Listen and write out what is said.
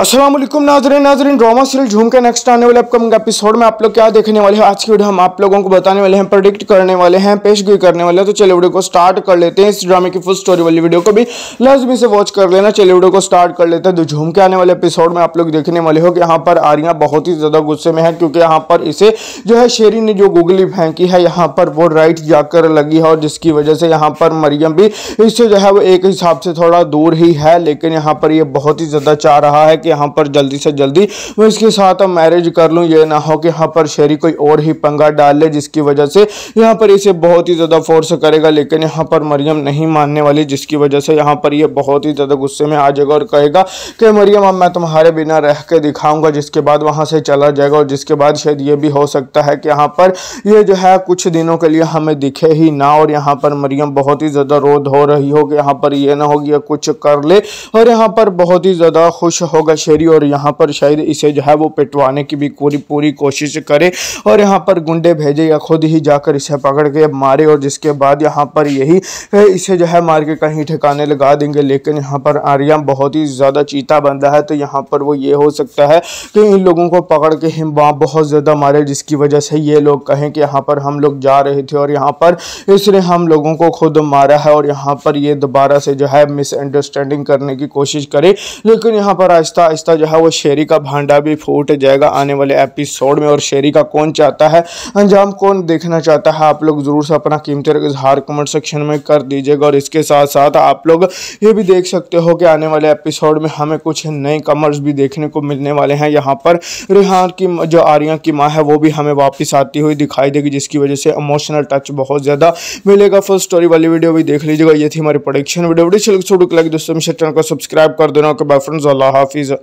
असलम नाजरन नाजरीन drama serial झूम के नेक्स्ट आने वाले अपकमिंग एपिसोड में आप लोग क्या देखने वाले हैं आज की वीडियो हम आप लोगों को बताने वाले हैं प्रोडिक्ट करने वाले हैं पेशगी करने वाले हैं तो चलिए वीडियो को स्टार्ट कर लेते हैं इस ड्रामे की फुल स्टोरी वाली वीडियो को भी लाजमी से वॉच कर लेना चलिए वीडियो को स्टार्ट कर लेते हैं तो झूम के आने वाले एपिसोड में आप लोग देखने वाले हो कि यहाँ पर आर्या बहुत ही ज़्यादा गुस्से में है क्योंकि यहाँ पर इसे जो है शेरी ने जो गुगली फेंकी है यहाँ पर वो राइट जाकर लगी है और जिसकी वजह से यहाँ पर मरियम भी इससे जो है वो एक हिसाब से थोड़ा दूर ही है लेकिन यहाँ पर ये बहुत ही ज़्यादा चाह रहा है कि कि यहाँ पर जल्दी से जल्दी वो इसके साथ अब मैरिज कर लूँ ये ना हो कि यहाँ पर शेरी कोई और ही पंगा डाल ले जिसकी वजह से यहाँ पर इसे बहुत ही ज़्यादा फोर्स करेगा लेकिन यहाँ पर मरियम नहीं मानने वाली जिसकी वजह से यहाँ पर ये बहुत ही ज़्यादा गुस्से में आ जाएगा और कहेगा कि मरियम अब मैं तुम्हारे बिना रह के दिखाऊंगा जिसके बाद वहाँ से चला जाएगा और जिसके बाद शायद ये भी हो सकता है कि यहाँ पर ये जो है कुछ दिनों के लिए हमें दिखे ही ना और यहाँ पर मरियम बहुत ही ज़्यादा रो धो रही हो कि यहाँ पर ये ना होगी कुछ कर ले और यहाँ पर बहुत ही ज़्यादा खुश होगा शहरी और यहाँ पर शायद इसे जो है वो पिटवाने की भी पूरी पूरी कोशिश करे और यहाँ पर गुंडे भेजे या खुद ही जाकर इसे पकड़ के मारे और जिसके बाद यहाँ पर यही इसे जो है मार के कहीं ठिकाने लगा देंगे लेकिन यहाँ पर आर्या बहुत ही ज़्यादा चीता बंदा है तो यहाँ पर वो ये हो सकता है कि इन लोगों को पकड़ के हम बहुत ज़्यादा मारे जिसकी वजह से ये लोग कहें कि यहाँ पर हम लोग जा रहे थे और यहाँ पर इसने हम लोगों को खुद मारा है और यहाँ पर ये दोबारा से जो है मिसअंडरस्टैंडिंग करने की कोशिश करे लेकिन यहाँ पर आहिस्ता आहिस्ता जो है वो शेरी का भांडा भी फूट जाएगा आने वाले एपिसोड में और शेरी का कौन चाहता है अंजाम कौन देखना चाहता है आप लोग ज़रूर से अपना कीमती इजहार कमेंट सेक्शन में कर दीजिएगा और इसके साथ साथ आप लोग ये भी देख सकते हो कि आने वाले एपिसोड में हमें कुछ नए कमर्स भी देखने को मिलने वाले हैं यहाँ पर रिहान की जो आर्या की माँ है वो भी हमें वापस आती हुई दिखाई देगी जिसकी वजह से इमोशनल टच बहुत ज़्यादा मिलेगा फर्स्ट स्टोरी वाली वीडियो भी देख लीजिएगा ये थी हमारी प्रोडक्शन वीडियो वीडियो चल दोस्तों चैनल को सब्सक्राइब कर देना बाय फ्रेंड्स अल्लाह हाफिज़